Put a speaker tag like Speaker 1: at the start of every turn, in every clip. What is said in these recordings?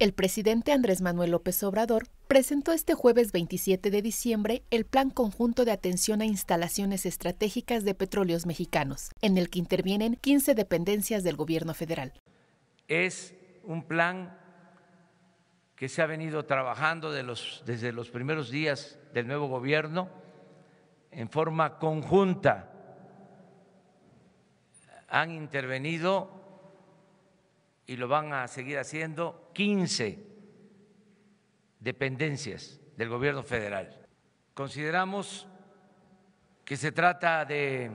Speaker 1: El presidente Andrés Manuel López Obrador presentó este jueves 27 de diciembre el Plan Conjunto de Atención a Instalaciones Estratégicas de Petróleos Mexicanos, en el que intervienen 15 dependencias del gobierno federal.
Speaker 2: Es un plan que se ha venido trabajando desde los primeros días del nuevo gobierno en forma conjunta. Han intervenido y lo van a seguir haciendo 15 dependencias del gobierno federal. Consideramos que se trata de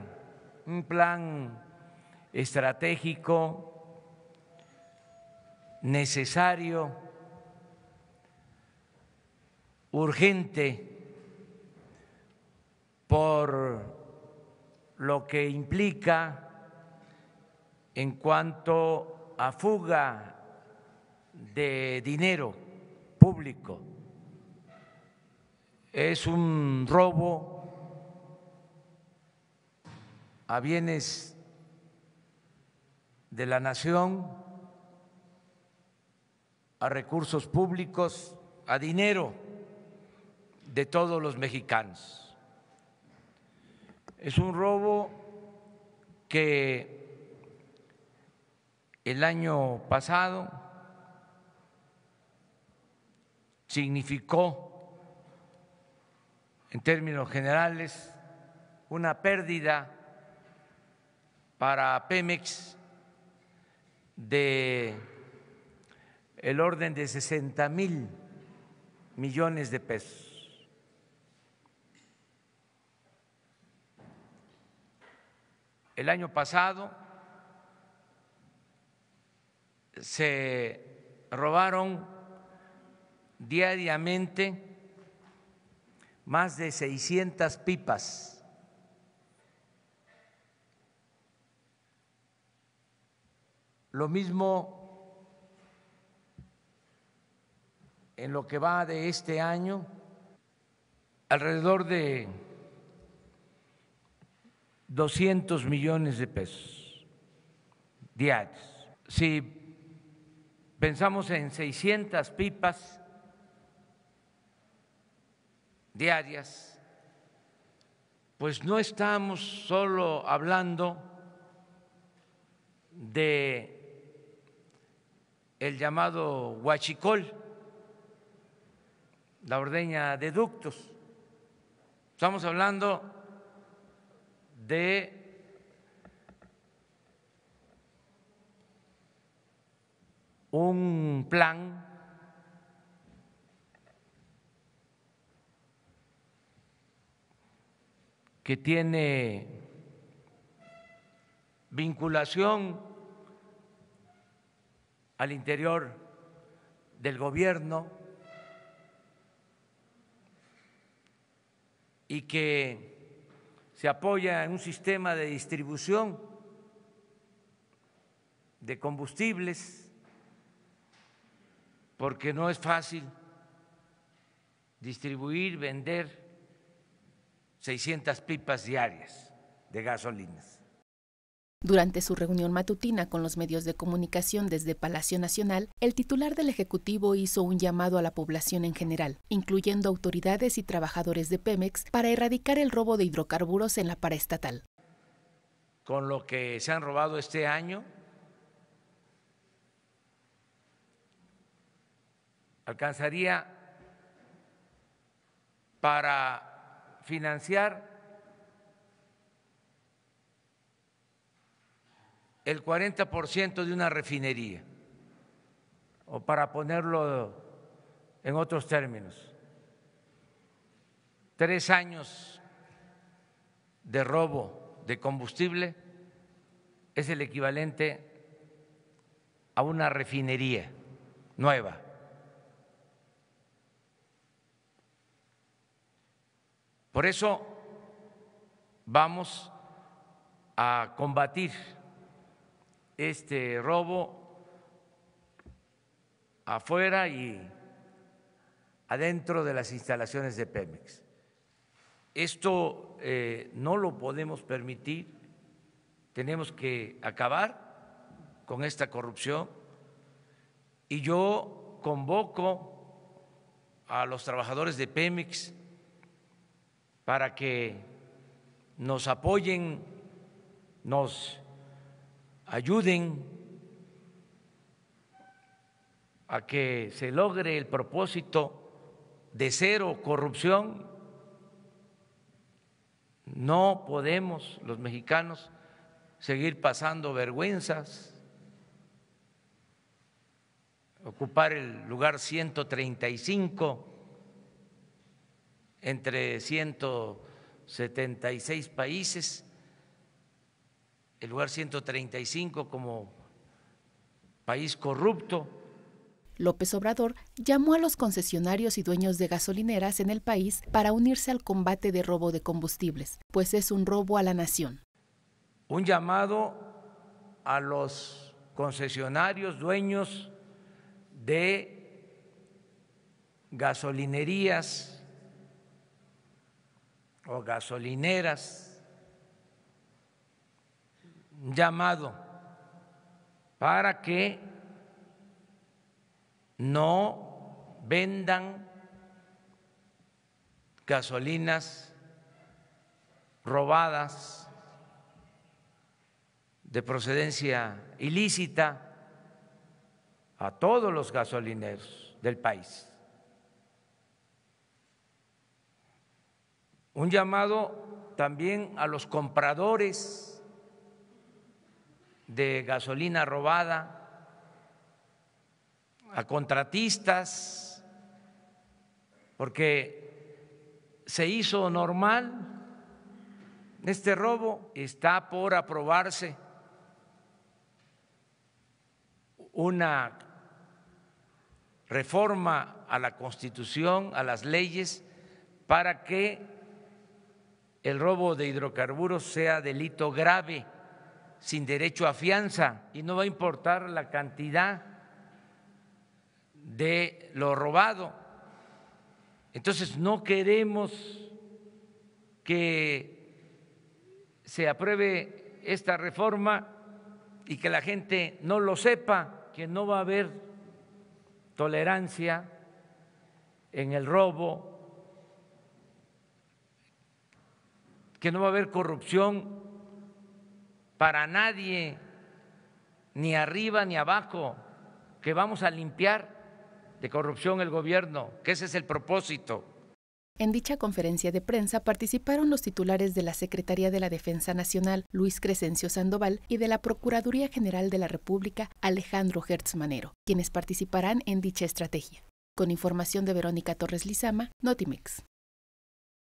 Speaker 2: un plan estratégico necesario, urgente, por lo que implica en cuanto a fuga de dinero público, es un robo a bienes de la nación, a recursos públicos, a dinero de todos los mexicanos. Es un robo que el año pasado significó en términos generales una pérdida para Pemex de el orden de 60 mil millones de pesos. El año pasado se robaron diariamente más de 600 pipas. Lo mismo en lo que va de este año, alrededor de 200 millones de pesos diarios pensamos en 600 pipas diarias, pues no estamos solo hablando de el llamado huachicol, la ordeña de ductos. Estamos hablando de un plan que tiene vinculación al interior del gobierno y que se apoya en un sistema de distribución de combustibles porque no es fácil distribuir, vender 600 pipas diarias de gasolinas.
Speaker 1: Durante su reunión matutina con los medios de comunicación desde Palacio Nacional, el titular del Ejecutivo hizo un llamado a la población en general, incluyendo autoridades y trabajadores de Pemex, para erradicar el robo de hidrocarburos en la paraestatal.
Speaker 2: Con lo que se han robado este año, alcanzaría para financiar el 40% de una refinería, o para ponerlo en otros términos, tres años de robo de combustible es el equivalente a una refinería nueva. Por eso vamos a combatir este robo afuera y adentro de las instalaciones de Pemex. Esto eh, no lo podemos permitir, tenemos que acabar con esta corrupción y yo convoco a los trabajadores de Pemex para que nos apoyen, nos ayuden a que se logre el propósito de cero corrupción. No podemos los mexicanos seguir pasando vergüenzas, ocupar el lugar 135 entre 176 países, el lugar 135 como país corrupto.
Speaker 1: López Obrador llamó a los concesionarios y dueños de gasolineras en el país para unirse al combate de robo de combustibles, pues es un robo a la nación.
Speaker 2: Un llamado a los concesionarios, dueños de gasolinerías, o gasolineras, llamado para que no vendan gasolinas robadas de procedencia ilícita a todos los gasolineros del país. Un llamado también a los compradores de gasolina robada, a contratistas, porque se hizo normal este robo, está por aprobarse una reforma a la Constitución, a las leyes, para que el robo de hidrocarburos sea delito grave, sin derecho a fianza, y no va a importar la cantidad de lo robado. Entonces, no queremos que se apruebe esta reforma y que la gente no lo sepa, que no va a haber tolerancia en el robo, que no va a haber corrupción para nadie, ni arriba ni abajo, que vamos a limpiar de corrupción el gobierno, que ese es el propósito.
Speaker 1: En dicha conferencia de prensa participaron los titulares de la Secretaría de la Defensa Nacional, Luis Crescencio Sandoval, y de la Procuraduría General de la República, Alejandro Gertz Manero, quienes participarán en dicha estrategia. Con información de Verónica Torres Lizama, Notimex.